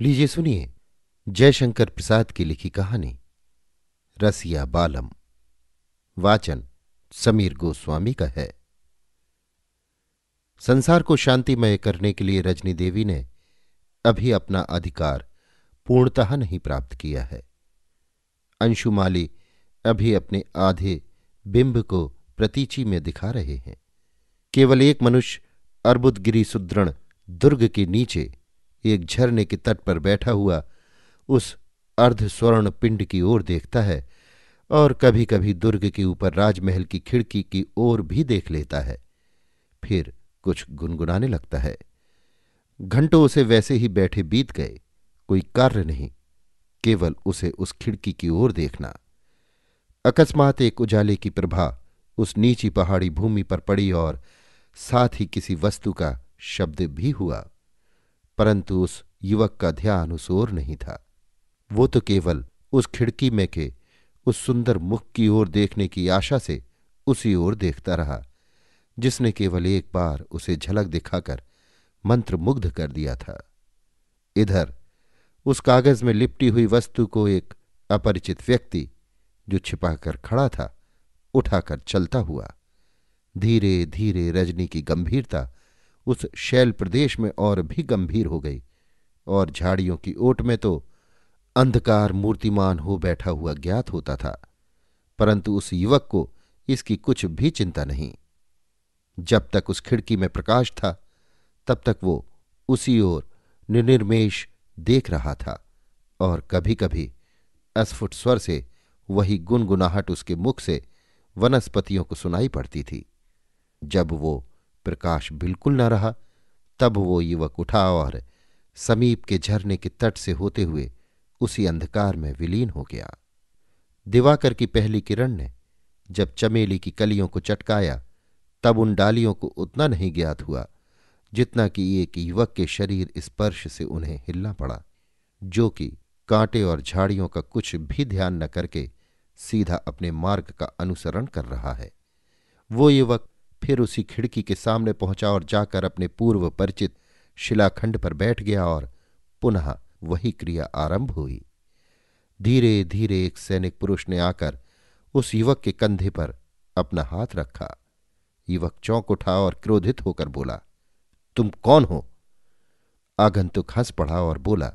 लीजिए सुनिए जयशंकर प्रसाद की लिखी कहानी रसिया बालम वाचन समीर गोस्वामी का है संसार को शांतिमय करने के लिए रजनी देवी ने अभी अपना अधिकार पूर्णतः नहीं प्राप्त किया है अंशुमाली अभी अपने आधे बिंब को प्रतीचि में दिखा रहे हैं केवल एक मनुष्य अर्बुदगिरी सुदृढ़ दुर्ग के नीचे एक झरने के तट पर बैठा हुआ उस अर्ध स्वर्ण पिंड की ओर देखता है और कभी कभी दुर्ग के ऊपर राजमहल की खिड़की की ओर भी देख लेता है फिर कुछ गुनगुनाने लगता है घंटों उसे वैसे ही बैठे बीत गए कोई कार्य नहीं केवल उसे उस खिड़की की ओर देखना अकस्मात एक उजाले की प्रभा उस नीची पहाड़ी भूमि पर पड़ी और साथ ही किसी वस्तु का शब्द भी हुआ परंतु उस युवक का ध्यान उस ओर नहीं था वो तो केवल उस खिड़की में के उस सुंदर मुख की ओर देखने की आशा से उसी ओर देखता रहा जिसने केवल एक बार उसे झलक दिखाकर मंत्रमुग्ध कर दिया था इधर उस कागज में लिपटी हुई वस्तु को एक अपरिचित व्यक्ति जो छिपाकर खड़ा था उठाकर चलता हुआ धीरे धीरे रजनी की गंभीरता उस शैल प्रदेश में और भी गंभीर हो गई और झाड़ियों की ओट में तो अंधकार मूर्तिमान हो बैठा हुआ ज्ञात होता था परंतु उस युवक को इसकी कुछ भी चिंता नहीं जब तक उस खिड़की में प्रकाश था तब तक वो उसी ओर निनिर्मेश देख रहा था और कभी कभी अस्फुट स्वर से वही गुनगुनाहट उसके मुख से वनस्पतियों को सुनाई पड़ती थी जब वो प्रकाश बिल्कुल न रहा तब वो युवक उठा और समीप के झरने के तट से होते हुए उसी अंधकार में विलीन हो गया दिवाकर की पहली किरण ने जब चमेली की कलियों को चटकाया तब उन डालियों को उतना नहीं ज्ञात हुआ जितना कि एक युवक के शरीर स्पर्श से उन्हें हिलना पड़ा जो कि कांटे और झाड़ियों का कुछ भी ध्यान न करके सीधा अपने मार्ग का अनुसरण कर रहा है वो युवक फिर उसी खिड़की के सामने पहुंचा और जाकर अपने पूर्व परिचित शिलाखंड पर बैठ गया और पुनः वही क्रिया आरंभ हुई धीरे धीरे एक सैनिक पुरुष ने आकर उस युवक के कंधे पर अपना हाथ रखा युवक चौंक उठा और क्रोधित होकर बोला तुम कौन हो आगंतुक हंस पड़ा और बोला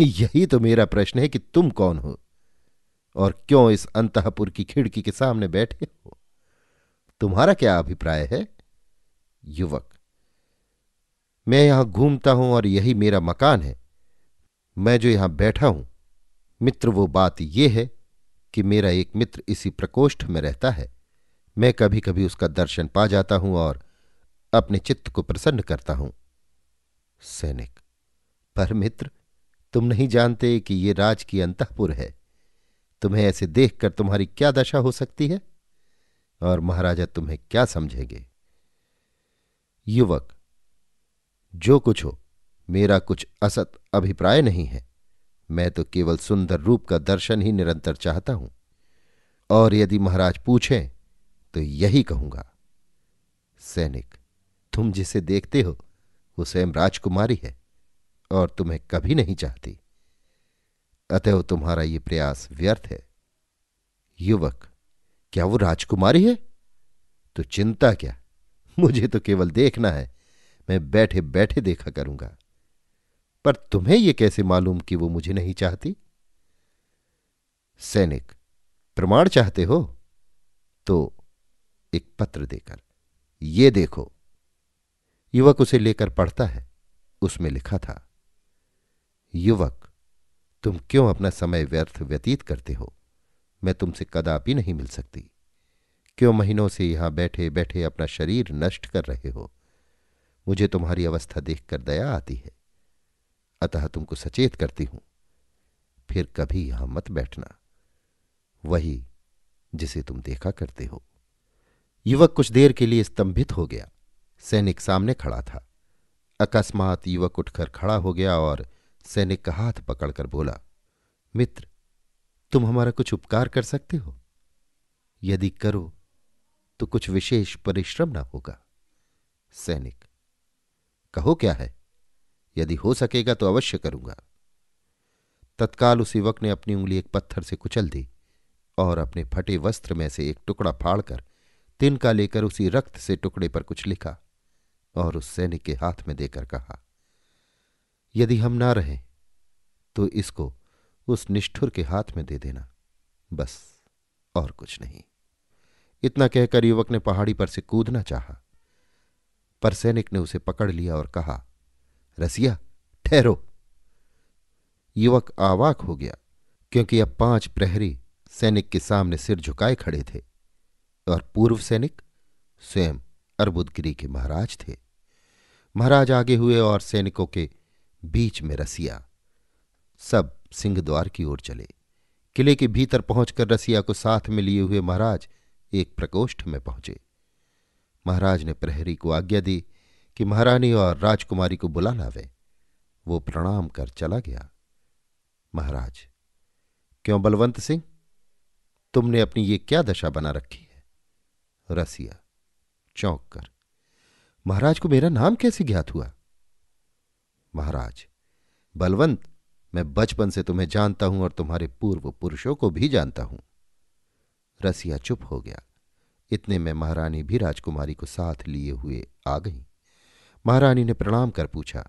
यही तो मेरा प्रश्न है कि तुम कौन हो और क्यों इस अंतपुर की खिड़की के सामने बैठे हो तुम्हारा क्या अभिप्राय है युवक मैं यहां घूमता हूं और यही मेरा मकान है मैं जो यहां बैठा हूं मित्र वो बात यह है कि मेरा एक मित्र इसी प्रकोष्ठ में रहता है मैं कभी कभी उसका दर्शन पा जाता हूं और अपने चित्त को प्रसन्न करता हूं सैनिक पर मित्र तुम नहीं जानते कि ये राज की अंतपुर है तुम्हें ऐसे देखकर तुम्हारी क्या दशा हो सकती है और महाराजा तुम्हें क्या समझेंगे युवक जो कुछ हो मेरा कुछ असत अभिप्राय नहीं है मैं तो केवल सुंदर रूप का दर्शन ही निरंतर चाहता हूं और यदि महाराज पूछें तो यही कहूंगा सैनिक तुम जिसे देखते हो वो स्वयं राजकुमारी है और तुम्हें कभी नहीं चाहती अतएव तुम्हारा ये प्रयास व्यर्थ है युवक क्या वो राजकुमारी है तो चिंता क्या मुझे तो केवल देखना है मैं बैठे बैठे देखा करूंगा पर तुम्हें यह कैसे मालूम कि वो मुझे नहीं चाहती सैनिक प्रमाण चाहते हो तो एक पत्र देकर ये देखो युवक उसे लेकर पढ़ता है उसमें लिखा था युवक तुम क्यों अपना समय व्यर्थ व्यतीत करते हो मैं तुमसे कदापि नहीं मिल सकती क्यों महीनों से यहां बैठे बैठे अपना शरीर नष्ट कर रहे हो मुझे तुम्हारी अवस्था देखकर दया आती है अतः तुमको सचेत करती हूं फिर कभी यहां मत बैठना वही जिसे तुम देखा करते हो युवक कुछ देर के लिए स्तंभित हो गया सैनिक सामने खड़ा था अकस्मात युवक उठकर खड़ा हो गया और सैनिक का हाथ पकड़कर बोला मित्र तुम हमारा कुछ उपकार कर सकते हो यदि करो तो कुछ विशेष परिश्रम ना होगा सैनिक कहो क्या है यदि हो सकेगा तो अवश्य करूंगा तत्काल उस युवक ने अपनी उंगली एक पत्थर से कुचल दी और अपने फटे वस्त्र में से एक टुकड़ा फाड़कर तिनका लेकर उसी रक्त से टुकड़े पर कुछ लिखा और उस सैनिक के हाथ में देकर कहा यदि हम ना रहें तो इसको उस निष्ठुर के हाथ में दे देना बस और कुछ नहीं इतना कहकर युवक ने पहाड़ी पर से कूदना चाहा पर सैनिक ने उसे पकड़ लिया और कहा रसिया ठहरो युवक आवाक हो गया क्योंकि अब पांच प्रहरी सैनिक के सामने सिर झुकाए खड़े थे और पूर्व सैनिक स्वयं अर्बुदगिरी के महाराज थे महाराज आगे हुए और सैनिकों के बीच में रसिया सब सिंह द्वार की ओर चले किले के भीतर पहुंचकर रसिया को साथ में लिए हुए महाराज एक प्रकोष्ठ में पहुंचे महाराज ने प्रहरी को आज्ञा दी कि महारानी और राजकुमारी को बुला लावे वो प्रणाम कर चला गया महाराज क्यों बलवंत सिंह तुमने अपनी ये क्या दशा बना रखी है रसिया चौंक कर महाराज को मेरा नाम कैसे ज्ञात हुआ महाराज बलवंत मैं बचपन से तुम्हें जानता हूं और तुम्हारे पूर्व पुरुषों को भी जानता हूं रसिया चुप हो गया इतने में महारानी भी राजकुमारी को साथ लिए हुए आ गई महारानी ने प्रणाम कर पूछा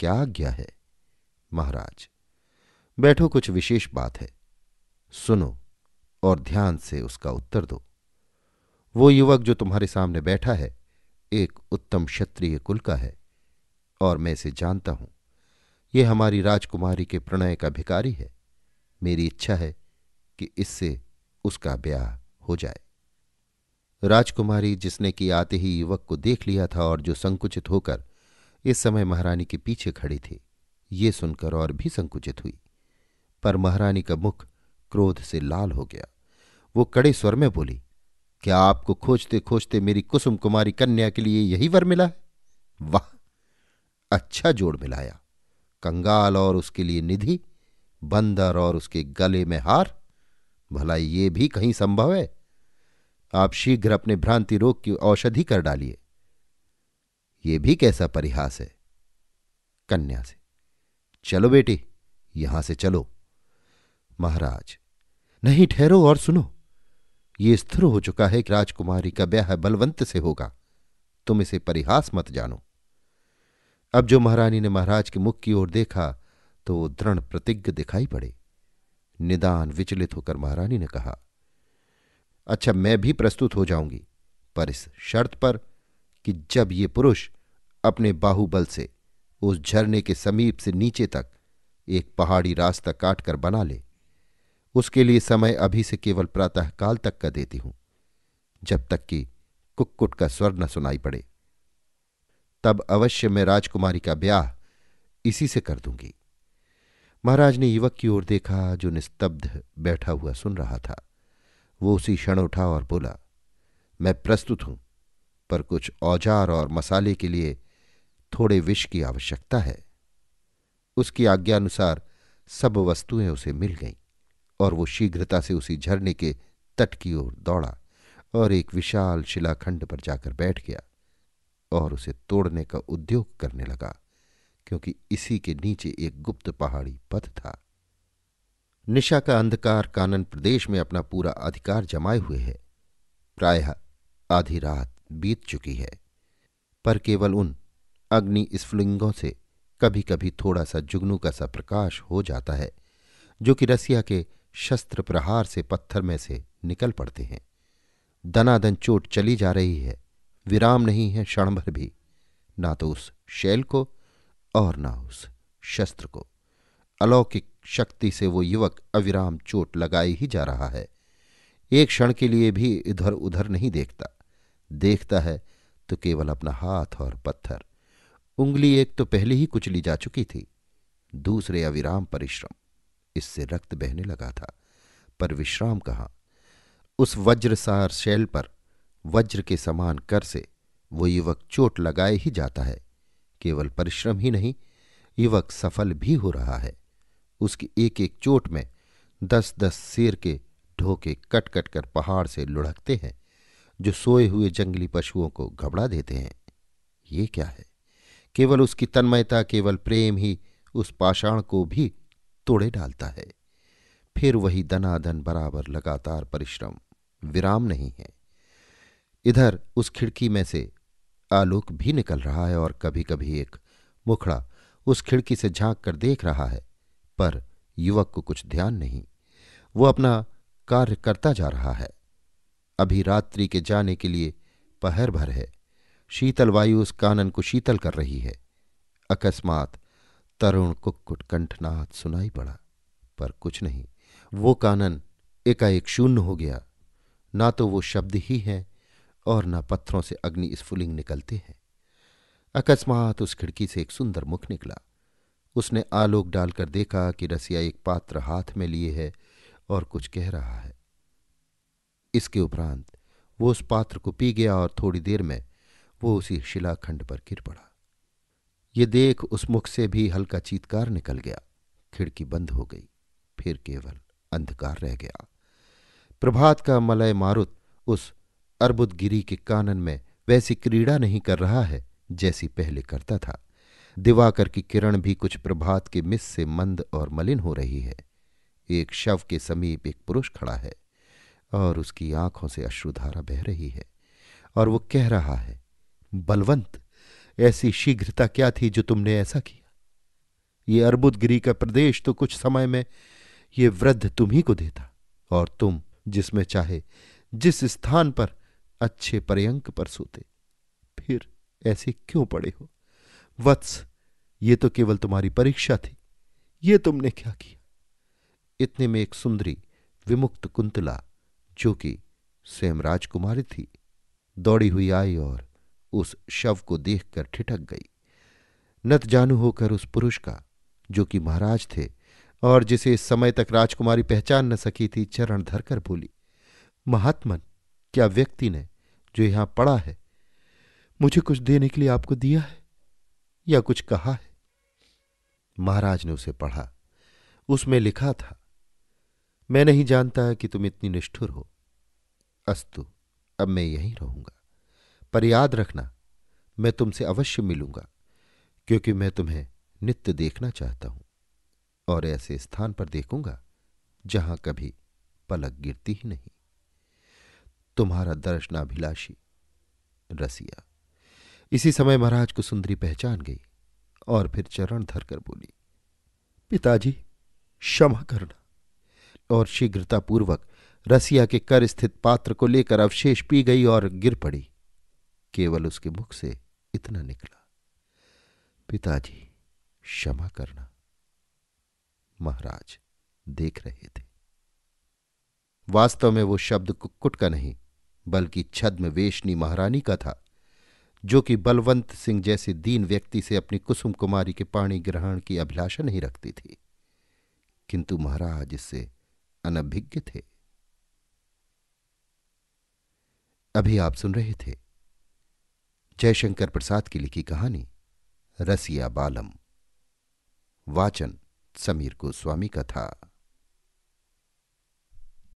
क्या आज्ञा है महाराज बैठो कुछ विशेष बात है सुनो और ध्यान से उसका उत्तर दो वो युवक जो तुम्हारे सामने बैठा है एक उत्तम क्षत्रिय कुल का है और मैं इसे जानता हूं ये हमारी राजकुमारी के प्रणय का भिकारी है मेरी इच्छा है कि इससे उसका ब्याह हो जाए राजकुमारी जिसने कि आते ही युवक को देख लिया था और जो संकुचित होकर इस समय महारानी के पीछे खड़ी थी ये सुनकर और भी संकुचित हुई पर महारानी का मुख क्रोध से लाल हो गया वो कड़े स्वर में बोली क्या आपको खोजते खोजते मेरी कुसुम कुमारी कन्या के लिए यही वर मिला है वाह अच्छा जोड़ मिलाया कंगाल और उसके लिए निधि बंदर और उसके गले में हार भला ये भी कहीं संभव है आप शीघ्र अपने भ्रांति रोग की औषधि कर डालिए यह भी कैसा परिहास है कन्या से चलो बेटी यहां से चलो महाराज नहीं ठहरो और सुनो ये स्थिर हो चुका है कि राजकुमारी का ब्याह बलवंत से होगा तुम इसे परिहास मत जानो अब जो महारानी ने महाराज के मुख की ओर देखा तो वो दृढ़ प्रतिज्ञ दिखाई पड़े निदान विचलित होकर महारानी ने कहा अच्छा मैं भी प्रस्तुत हो जाऊंगी पर इस शर्त पर कि जब ये पुरुष अपने बाहुबल से उस झरने के समीप से नीचे तक एक पहाड़ी रास्ता काटकर बना ले उसके लिए समय अभी से केवल प्रातःकाल तक का देती हूं जब तक कि कुक्कुट का स्वर न सुनाई पड़े तब अवश्य मैं राजकुमारी का ब्याह इसी से कर दूंगी महाराज ने युवक की ओर देखा जो निस्तब्ध बैठा हुआ सुन रहा था वो उसी क्षण उठा और बोला मैं प्रस्तुत हूं पर कुछ औजार और मसाले के लिए थोड़े विष की आवश्यकता है उसकी आज्ञा अनुसार सब वस्तुएं उसे मिल गईं और वो शीघ्रता से उसी झरने के तट की ओर दौड़ा और एक विशाल शिलाखंड पर जाकर बैठ गया और उसे तोड़ने का उद्योग करने लगा क्योंकि इसी के नीचे एक गुप्त पहाड़ी पथ था निशा का अंधकार कानन प्रदेश में अपना पूरा अधिकार जमाए हुए है प्रायः आधी रात बीत चुकी है पर केवल उन अग्नि स्फुलिंगों से कभी कभी थोड़ा सा जुगनू का सा प्रकाश हो जाता है जो कि रसिया के शस्त्र प्रहार से पत्थर में से निकल पड़ते हैं दनादन चोट चली जा रही है विराम नहीं है क्षण भर भी ना तो उस शैल को और ना उस शस्त्र को अलौकिक शक्ति से वो युवक अविराम चोट लगाए ही जा रहा है एक क्षण के लिए भी इधर उधर नहीं देखता देखता है तो केवल अपना हाथ और पत्थर उंगली एक तो पहले ही कुचली जा चुकी थी दूसरे अविराम परिश्रम इससे रक्त बहने लगा था पर विश्राम कहाँ उस वज्रसार शैल पर वज्र के समान कर से वो युवक चोट लगाए ही जाता है केवल परिश्रम ही नहीं युवक सफल भी हो रहा है उसकी एक एक चोट में दस दस शेर के ढोके कट कट कर पहाड़ से लुढ़कते हैं जो सोए हुए जंगली पशुओं को घबरा देते हैं ये क्या है केवल उसकी तन्मयता केवल प्रेम ही उस पाषाण को भी तोड़े डालता है फिर वही दनादन बराबर लगातार परिश्रम विराम नहीं है इधर उस खिड़की में से आलोक भी निकल रहा है और कभी कभी एक मुखड़ा उस खिड़की से झांक कर देख रहा है पर युवक को कुछ ध्यान नहीं वो अपना कार्य करता जा रहा है अभी रात्रि के जाने के लिए पहर भर है शीतल वायु उस कानन को शीतल कर रही है अकस्मात तरुण कुक्कुट कंठनाथ सुनाई पड़ा पर कुछ नहीं वो कानन एकाएक शून्य हो गया ना तो वो शब्द ही है और न पत्थरों से अग्नि स्फुलिंग निकलते हैं अकस्मात उस खिड़की से एक सुंदर मुख निकला उसने आलोक डालकर देखा कि रसिया एक पात्र हाथ में लिए है और कुछ कह रहा है इसके उपरांत वो उस पात्र को पी गया और थोड़ी देर में वो उसी शिलाखंड पर गिर पड़ा ये देख उस मुख से भी हल्का चीतकार निकल गया खिड़की बंद हो गई फिर केवल अंधकार रह गया प्रभात का मलय मारुत उस अर्बुदगिरी के कानन में वैसी क्रीड़ा नहीं कर रहा है जैसी पहले करता था दिवाकर की किरण भी कुछ प्रभात के मिस से मंद और मलिन हो रही है एक शव के समीप एक पुरुष खड़ा है और उसकी आंखों से अश्रुधारा बह रही है और वो कह रहा है बलवंत ऐसी शीघ्रता क्या थी जो तुमने ऐसा किया ये अर्बुदगिरी का प्रदेश तो कुछ समय में ये वृद्ध तुम्ही को देता और तुम जिसमें चाहे जिस स्थान पर अच्छे पर्यंक पर सोते फिर ऐसे क्यों पड़े हो वत्स ये तो केवल तुम्हारी परीक्षा थी ये तुमने क्या किया इतने में एक सुंदरी विमुक्त कुंतला जो कि स्वयं राजकुमारी थी दौड़ी हुई आई और उस शव को देखकर ठिठक गई नत जानू होकर उस पुरुष का जो कि महाराज थे और जिसे इस समय तक राजकुमारी पहचान न सकी थी चरण धरकर बोली महात्मन क्या व्यक्ति ने जो यहां पड़ा है मुझे कुछ देने के लिए आपको दिया है या कुछ कहा है महाराज ने उसे पढ़ा उसमें लिखा था मैं नहीं जानता कि तुम इतनी निष्ठुर हो अस्तु अब मैं यहीं रहूंगा पर याद रखना मैं तुमसे अवश्य मिलूंगा क्योंकि मैं तुम्हें नित्य देखना चाहता हूं और ऐसे स्थान पर देखूंगा जहां कभी पलक गिरती ही नहीं तुम्हारा दर्शनाभिलाषी रसिया इसी समय महाराज को सुंदरी पहचान गई और फिर चरण धरकर बोली पिताजी क्षमा करना और शीघ्रतापूर्वक रसिया के कर स्थित पात्र को लेकर अवशेष पी गई और गिर पड़ी केवल उसके मुख से इतना निकला पिताजी क्षमा करना महाराज देख रहे थे वास्तव में वो शब्द कुक्कुट का नहीं बल्कि छद्म वेशनी महारानी का था जो कि बलवंत सिंह जैसे दीन व्यक्ति से अपनी कुसुम कुमारी के पाणी ग्रहण की अभिलाषा नहीं रखती थी किंतु महाराज इससे अनभिज्ञ थे अभी आप सुन रहे थे जयशंकर प्रसाद की लिखी कहानी रसिया बालम वाचन समीर गोस्वामी का था